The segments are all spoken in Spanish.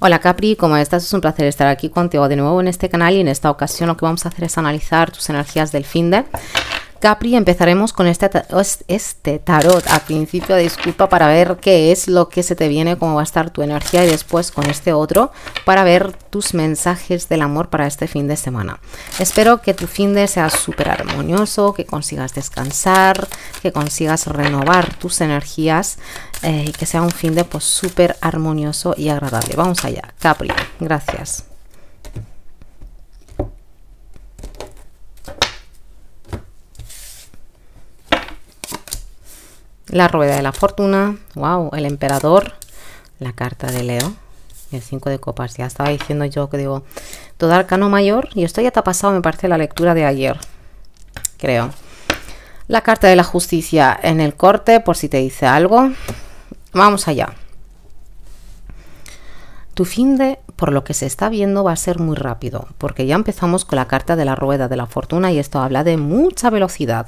Hola Capri, ¿cómo estás? Es un placer estar aquí contigo de nuevo en este canal y en esta ocasión lo que vamos a hacer es analizar tus energías del Finder. Capri, empezaremos con este, este tarot. a principio, disculpa, para ver qué es lo que se te viene, cómo va a estar tu energía y después con este otro para ver tus mensajes del amor para este fin de semana. Espero que tu fin de sea súper armonioso, que consigas descansar, que consigas renovar tus energías eh, y que sea un fin de pues súper armonioso y agradable. Vamos allá, Capri. Gracias. la rueda de la fortuna, wow, el emperador, la carta de Leo, el 5 de copas. Ya estaba diciendo yo que digo, todo arcano mayor, y esto ya te ha pasado, me parece, la lectura de ayer, creo. La carta de la justicia en el corte, por si te dice algo. Vamos allá. Tu fin de, por lo que se está viendo, va a ser muy rápido, porque ya empezamos con la carta de la rueda de la fortuna y esto habla de mucha velocidad.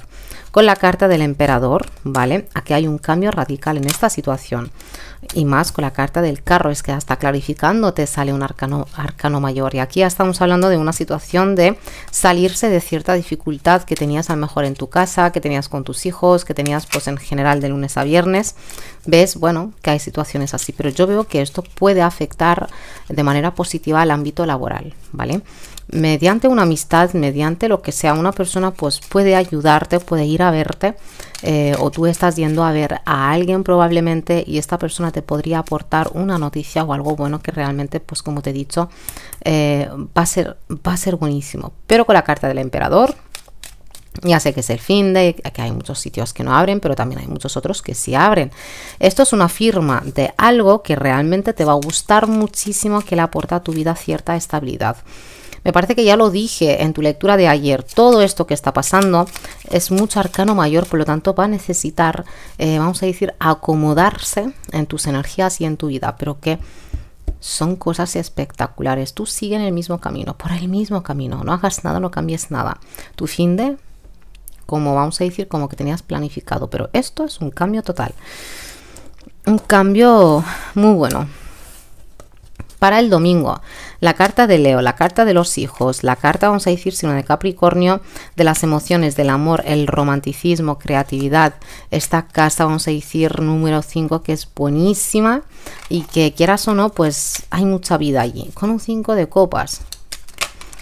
Con la carta del emperador, ¿vale? Aquí hay un cambio radical en esta situación. Y más con la carta del carro, es que hasta clarificando te sale un arcano, arcano mayor. Y aquí ya estamos hablando de una situación de salirse de cierta dificultad que tenías a lo mejor en tu casa, que tenías con tus hijos, que tenías pues en general de lunes a viernes. Ves, bueno, que hay situaciones así, pero yo veo que esto puede afectar de manera positiva al ámbito laboral, ¿vale? Mediante una amistad, mediante lo que sea, una persona pues puede ayudarte, puede ir a verte eh, o tú estás yendo a ver a alguien probablemente y esta persona te podría aportar una noticia o algo bueno que realmente pues como te he dicho eh, va, a ser, va a ser buenísimo. Pero con la carta del emperador ya sé que es el fin de que hay muchos sitios que no abren, pero también hay muchos otros que sí abren. Esto es una firma de algo que realmente te va a gustar muchísimo, que le aporta a tu vida cierta estabilidad. Me parece que ya lo dije en tu lectura de ayer, todo esto que está pasando es mucho arcano mayor, por lo tanto va a necesitar, eh, vamos a decir, acomodarse en tus energías y en tu vida, pero que son cosas espectaculares. Tú sigue en el mismo camino, por el mismo camino, no hagas nada, no cambies nada. Tu fin de como vamos a decir, como que tenías planificado. Pero esto es un cambio total. Un cambio muy bueno. Para el domingo, la carta de Leo, la carta de los hijos, la carta, vamos a decir, sino de Capricornio, de las emociones, del amor, el romanticismo, creatividad. Esta casa, vamos a decir, número 5, que es buenísima y que quieras o no, pues hay mucha vida allí. Con un 5 de copas,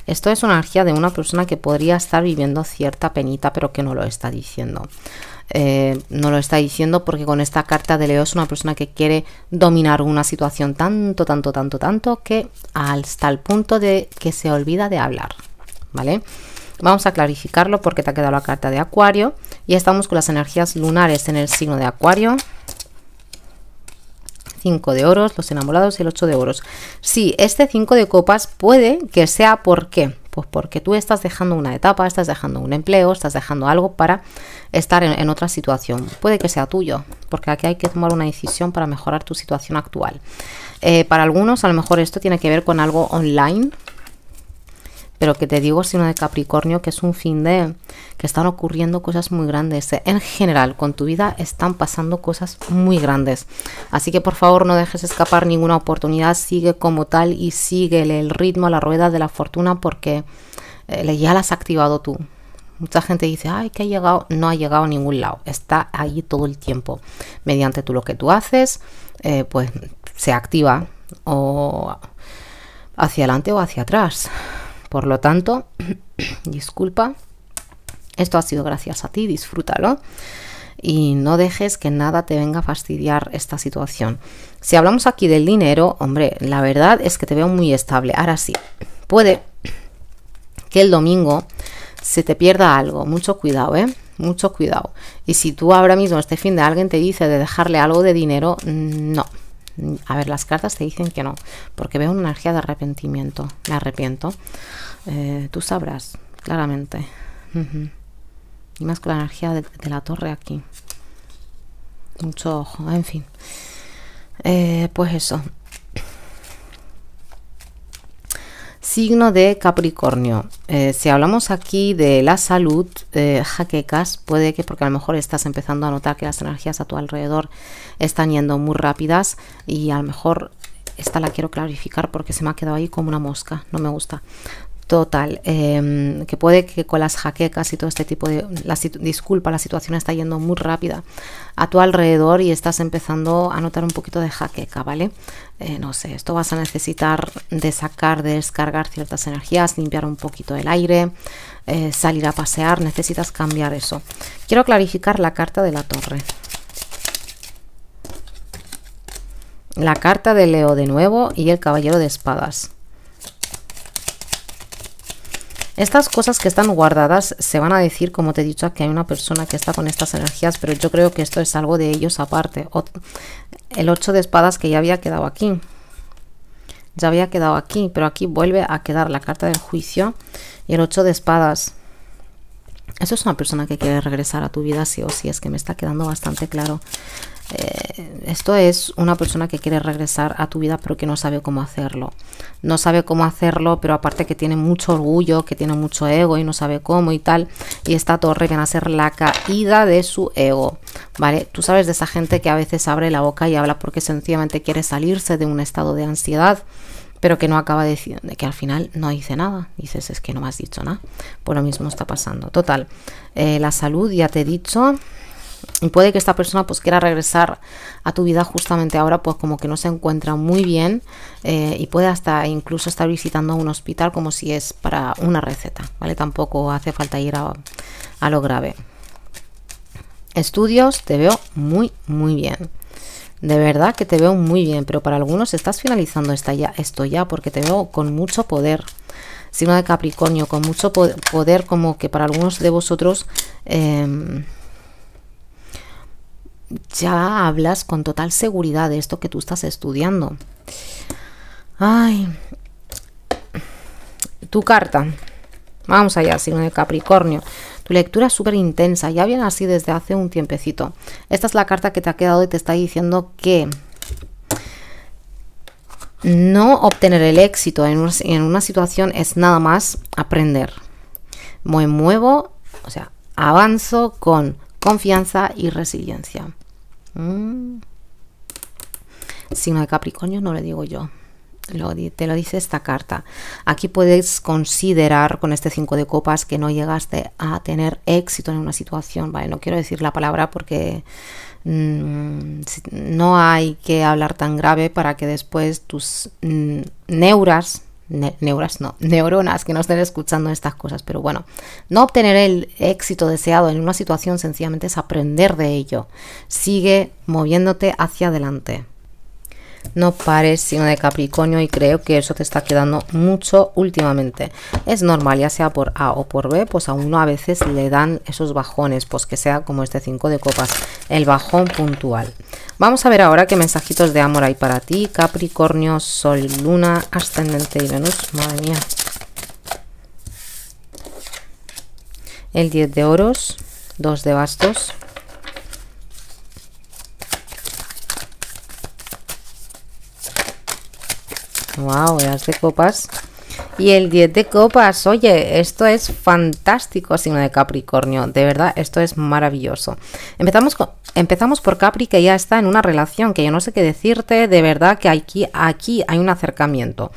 esto es una energía de una persona que podría estar viviendo cierta penita, pero que no lo está diciendo. Eh, no lo está diciendo porque con esta carta de Leo es una persona que quiere dominar una situación tanto, tanto, tanto, tanto que hasta el punto de que se olvida de hablar, ¿vale? Vamos a clarificarlo porque te ha quedado la carta de Acuario. y estamos con las energías lunares en el signo de Acuario. 5 de oros, los enamorados y el 8 de oros. Sí, este 5 de copas puede que sea porque pues porque tú estás dejando una etapa, estás dejando un empleo, estás dejando algo para estar en, otra situación. Puede que sea tuyo, porque aquí hay que tomar una decisión para mejorar tu situación actual. Eh, para algunos a lo mejor esto tiene que ver con algo online, pero que te digo, sino de Capricornio, que es un fin de que están ocurriendo cosas muy grandes. En general, con tu vida están pasando cosas muy grandes. Así que por favor no dejes escapar ninguna oportunidad, sigue como tal y síguele el ritmo a la rueda de la fortuna porque eh, le ya la has activado tú. Mucha gente dice, ay, que ha llegado, no ha llegado a ningún lado, está ahí todo el tiempo. Mediante tú lo que tú haces, eh, pues se activa o hacia adelante o hacia atrás. Por lo tanto, disculpa, esto ha sido gracias a ti, disfrútalo y no dejes que nada te venga a fastidiar esta situación. Si hablamos aquí del dinero, hombre, la verdad es que te veo muy estable. Ahora sí, puede que el domingo se te pierda algo. Mucho cuidado, ¿eh? Mucho cuidado. Y si tú ahora mismo este fin de alguien te dice de dejarle algo de dinero, no, a ver, las cartas te dicen que no, porque veo una energía de arrepentimiento. Me arrepiento. Eh, tú sabrás, claramente. Y más con la energía de, la torre aquí. Mucho ojo, en fin. Eh, pues eso. signo de Capricornio. Eh, si hablamos aquí de la salud, eh, jaquecas, puede que porque a lo mejor estás empezando a notar que las energías a tu alrededor están yendo muy rápidas y a lo mejor esta la quiero clarificar porque se me ha quedado ahí como una mosca, no me gusta. Total, em, que puede que con las jaquecas y todo este tipo de... disculpa, la situación está yendo muy rápida a tu alrededor y estás empezando a notar un poquito de jaqueca, ¿vale? Eh, no sé, esto vas a necesitar de sacar, descargar ciertas energías, limpiar un poquito el aire, eh, salir a pasear, necesitas cambiar eso. Quiero clarificar la carta de la torre. La carta de Leo de nuevo y el caballero de espadas. Estas cosas que están guardadas se van a decir, como te he dicho, que hay una persona que está con estas energías, pero yo creo que esto es algo de ellos aparte. el 8 de espadas que ya había quedado aquí. Ya había quedado aquí, pero aquí vuelve a quedar la carta del juicio y el 8 de espadas. Eso es una persona que quiere regresar a tu vida, sí o sí, es que me está quedando bastante claro. Eh, esto es una persona que quiere regresar a tu vida pero que no sabe cómo hacerlo. No sabe cómo hacerlo, pero aparte que tiene mucho orgullo, que tiene mucho ego y no sabe cómo y tal. Y esta torre viene a ser la caída de su ego, ¿vale? Tú sabes de esa gente que a veces abre la boca y habla porque sencillamente quiere salirse de un estado de ansiedad pero que no acaba de, decir que al final no hice nada. Dices, es que no me has dicho nada. por pues lo mismo está pasando. Total, eh, la salud, ya te he dicho. Y puede que esta persona pues quiera regresar a tu vida justamente ahora, pues como que no se encuentra muy bien eh, y puede hasta incluso estar visitando un hospital como si es para una receta, ¿vale? Tampoco hace falta ir a, a lo grave. Estudios, te veo muy, muy bien. De verdad que te veo muy bien, pero para algunos estás finalizando esta ya, esto ya porque te veo con mucho poder. Signo de Capricornio, con mucho poder como que para algunos de vosotros em, ya hablas con total seguridad de esto que tú estás estudiando. Ay, tu carta. Vamos allá, signo de Capricornio lectura súper intensa, ya viene así desde hace un tiempecito. Esta es la carta que te ha quedado y te está diciendo que no obtener el éxito en una, situación es nada más aprender. Me muevo, o sea, avanzo con confianza y resiliencia. Mm. Signo de Capricornio no le digo yo te lo dice esta carta. Aquí puedes considerar con este 5 de copas que no llegaste a tener éxito en una situación. Vale, no quiero decir la palabra porque mm, no hay que hablar tan grave para que después tus mm, neuras no, neuronas que no estén escuchando estas cosas, pero bueno, no obtener el éxito deseado en una situación sencillamente es aprender de ello. Sigue moviéndote hacia adelante no pares sino de Capricornio y creo que eso te está quedando mucho últimamente. Es normal, ya sea por A o por B, pues a uno a veces le dan esos bajones, pues que sea como este 5 de copas, el bajón puntual. Vamos a ver ahora qué mensajitos de amor hay para ti, Capricornio, Sol, Luna, Ascendente y Venus, madre El 10 de oros, 2 de bastos, Wow, de copas. Y el 10 de copas, oye, esto es fantástico, signo de Capricornio, de verdad, esto es maravilloso. Empezamos, empezamos por Capri, que ya está en una relación, que yo no sé qué decirte, de verdad que aquí, aquí hay un acercamiento.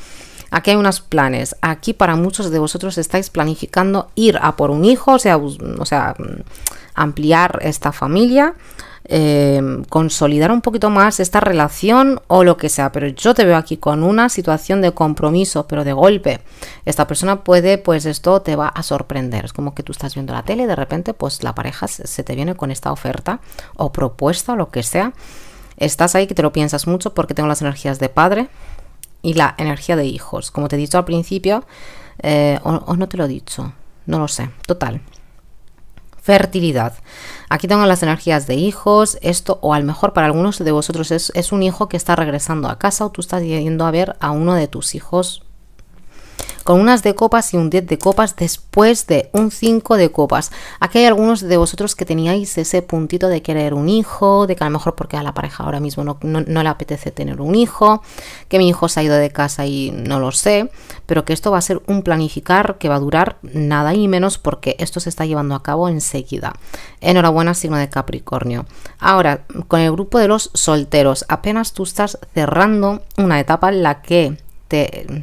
Aquí hay unos planes. Aquí para muchos de vosotros estáis planificando ir a por un hijo, o sea mm, ampliar esta familia. Eh, consolidar un poquito más esta relación o lo que sea. Pero yo te veo aquí con una situación de compromiso, pero de golpe. Esta persona puede, pues esto te va a sorprender. Es como que tú estás viendo la tele y de repente, pues la pareja se te viene con esta oferta o propuesta o lo que sea. Estás ahí que te lo piensas mucho porque tengo las energías de padre y la energía de hijos. Como te he dicho al principio, eh, o no te lo he dicho, no lo sé. Total, fertilidad. Aquí tengo las energías de hijos, esto, o a lo mejor para algunos de vosotros es, es un hijo que está regresando a casa o tú estás yendo a ver a uno de tus hijos con unas de copas y un 10 de copas después de un 5 de copas. Aquí hay algunos de vosotros que teníais ese puntito de querer un hijo, de que a lo mejor porque a la pareja ahora mismo no, le apetece tener un hijo, que mi hijo se ha ido de casa y no lo sé, pero que esto va a ser un planificar que va a durar nada y menos porque esto se está llevando a cabo enseguida. Enhorabuena, signo de Capricornio. Ahora, con el grupo de los solteros, apenas tú estás cerrando una etapa en la que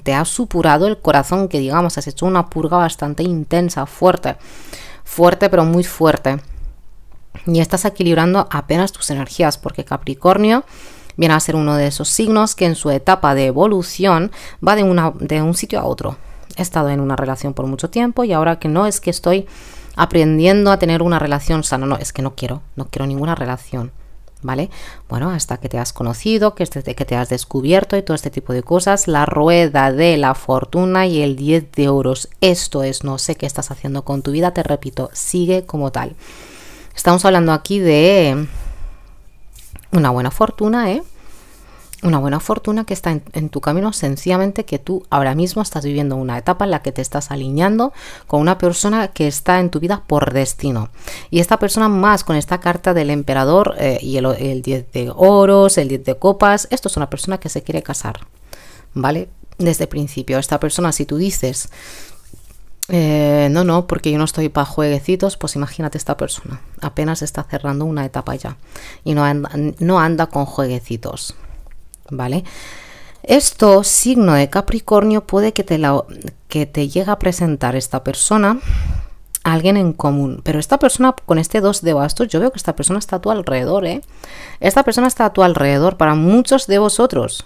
te, ha supurado el corazón, que digamos, has hecho una purga bastante intensa, fuerte, fuerte pero muy fuerte. Y estás equilibrando apenas tus energías, porque Capricornio viene a ser uno de esos signos que en su etapa de evolución va de, una, de un sitio a otro. He estado en una relación por mucho tiempo y ahora que no es que estoy aprendiendo a tener una relación sana, no, es que no quiero, no quiero ninguna relación. ¿vale? Bueno, hasta que te has conocido, que, te, este, que te has descubierto y todo este tipo de cosas. La rueda de la fortuna y el 10 de oros. Esto es, no sé qué estás haciendo con tu vida, te repito, sigue como tal. Estamos hablando aquí de una buena fortuna, ¿eh? una buena fortuna que está en, tu camino, sencillamente que tú ahora mismo estás viviendo una etapa en la que te estás alineando con una persona que está en tu vida por destino. Y esta persona más con esta carta del emperador eh, y el 10 de oros, el 10 de copas, esto es una persona que se quiere casar, ¿vale? Desde el principio, esta persona, si tú dices, eh, no, no, porque yo no estoy para jueguecitos, pues imagínate esta persona, apenas está cerrando una etapa ya y no anda, no anda con jueguecitos. ¿vale? Esto, signo de Capricornio, puede que te, que te llegue a presentar esta persona alguien en común. Pero esta persona con este 2 de bastos, yo veo que esta persona está a tu alrededor, ¿eh? Esta persona está a tu alrededor para muchos de vosotros.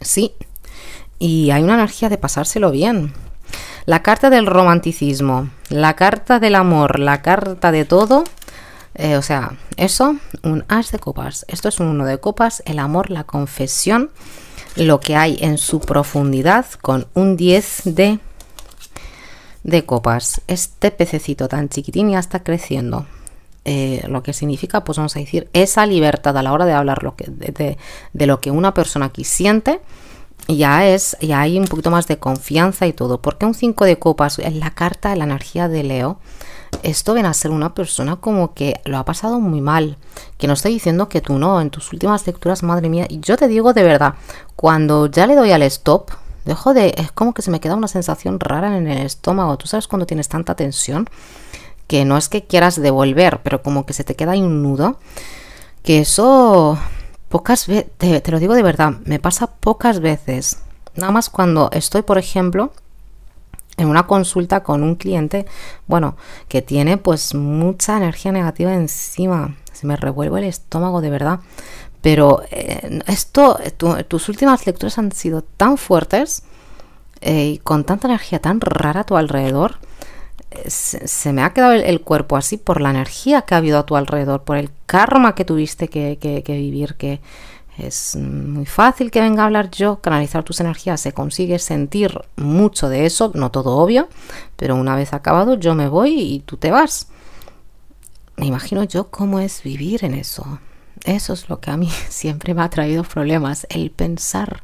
Sí. Y hay una energía de pasárselo bien. La carta del romanticismo, la carta del amor, la carta de todo eh, o sea, eso, un as de copas. Esto es un uno de copas, el amor, la confesión, lo que hay en su profundidad con un 10 de, de copas. Este pececito tan chiquitín ya está creciendo. Eh, lo que significa, pues vamos a decir, esa libertad a la hora de hablar de, lo que una persona aquí siente ya es, ya hay un poquito más de confianza y todo, porque un 5 de copas es la carta de la energía de Leo, esto viene a ser una persona como que lo ha pasado muy mal. Que no estoy diciendo que tú no, en tus últimas lecturas, madre mía, y yo te digo de verdad, cuando ya le doy al stop, dejo de, es como que se me queda una sensación rara en el estómago. Tú sabes cuando tienes tanta tensión, que no es que quieras devolver, pero como que se te queda ahí un nudo, que eso pocas veces, te lo digo de verdad, me pasa pocas veces. Nada más cuando estoy, por ejemplo, en una consulta con un cliente, bueno, que tiene pues mucha energía negativa encima. Se me revuelve el estómago de verdad. Pero eh, esto, tus últimas lecturas han sido tan fuertes eh, y con tanta energía tan rara a tu alrededor. Eh, se, me ha quedado el, cuerpo así por la energía que ha habido a tu alrededor, por el karma que tuviste que, que vivir, que, es muy fácil que venga a hablar yo, canalizar tus energías, se consigue sentir mucho de eso, no todo obvio, pero una vez acabado yo me voy y tú te vas. Me imagino yo cómo es vivir en eso. Eso es lo que a mí siempre me ha traído problemas, el pensar,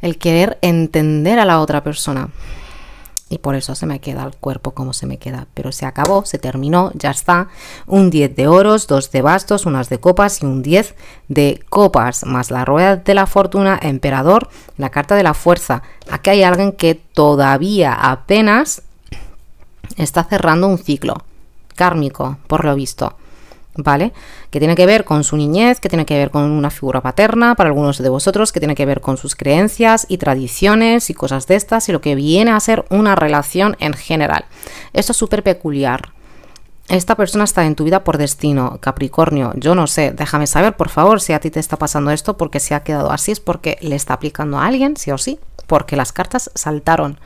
el querer entender a la otra persona y por eso se me queda el cuerpo como se me queda. Pero se acabó, se terminó, ya está. Un 10 de oros, dos de bastos, unas de copas y un 10 de copas, más la rueda de la fortuna, emperador, la carta de la fuerza. Aquí hay alguien que todavía apenas está cerrando un ciclo kármico, por lo visto. ¿vale? Que tiene que ver con su niñez, que tiene que ver con una figura paterna para algunos de vosotros, que tiene que ver con sus creencias y tradiciones y cosas de estas y lo que viene a ser una relación en general. Esto es súper peculiar. Esta persona está en tu vida por destino, Capricornio. Yo no sé, déjame saber por favor si a ti te está pasando esto porque se ha quedado así, es porque le está aplicando a alguien, sí o sí, porque las cartas saltaron.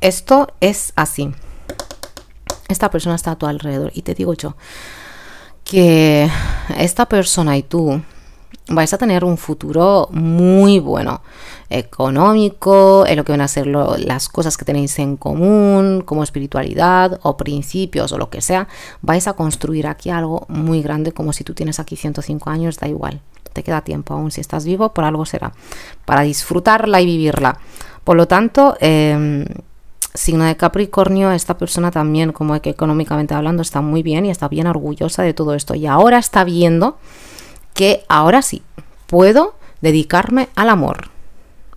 Esto es así. Esta persona está a tu alrededor y te digo yo, que esta persona y tú vais a tener un futuro muy bueno, económico, en lo que van a ser las cosas que tenéis en común, como espiritualidad o principios o lo que sea, vais a construir aquí algo muy grande, como si tú tienes aquí 105 años, da igual, te queda tiempo aún, si estás vivo, por algo será, para disfrutarla y vivirla. Por lo tanto, eh, signo de Capricornio, esta persona también, como que económicamente hablando, está muy bien y está bien orgullosa de todo esto. Y ahora está viendo que ahora sí puedo dedicarme al amor.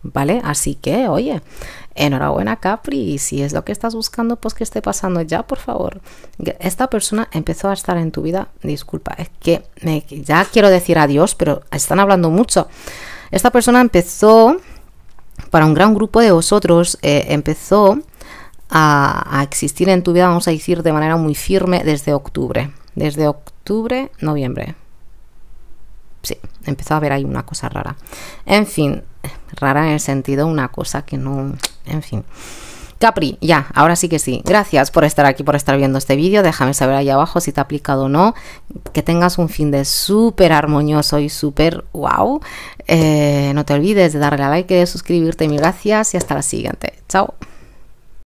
¿Vale? Así que, oye, enhorabuena Capri, si es lo que estás buscando, pues que esté pasando ya, por favor. Esta persona empezó a estar en tu vida, disculpa, es que ya quiero decir adiós, pero están hablando mucho. Esta persona empezó, para un gran grupo de vosotros, eh, empezó a, existir en tu vida, vamos a decir, de manera muy firme desde octubre. Desde octubre, noviembre. Sí, empezó a ver ahí una cosa rara. En fin, rara en el sentido, una cosa que no... En fin. Capri, ya, ahora sí que sí. Gracias por estar aquí, por estar viendo este vídeo. Déjame saber ahí abajo si te ha aplicado o no. Que tengas un fin de súper armonioso y súper wow. Eh, no te olvides de darle a like, de suscribirte. Mil gracias y hasta la siguiente. Chao.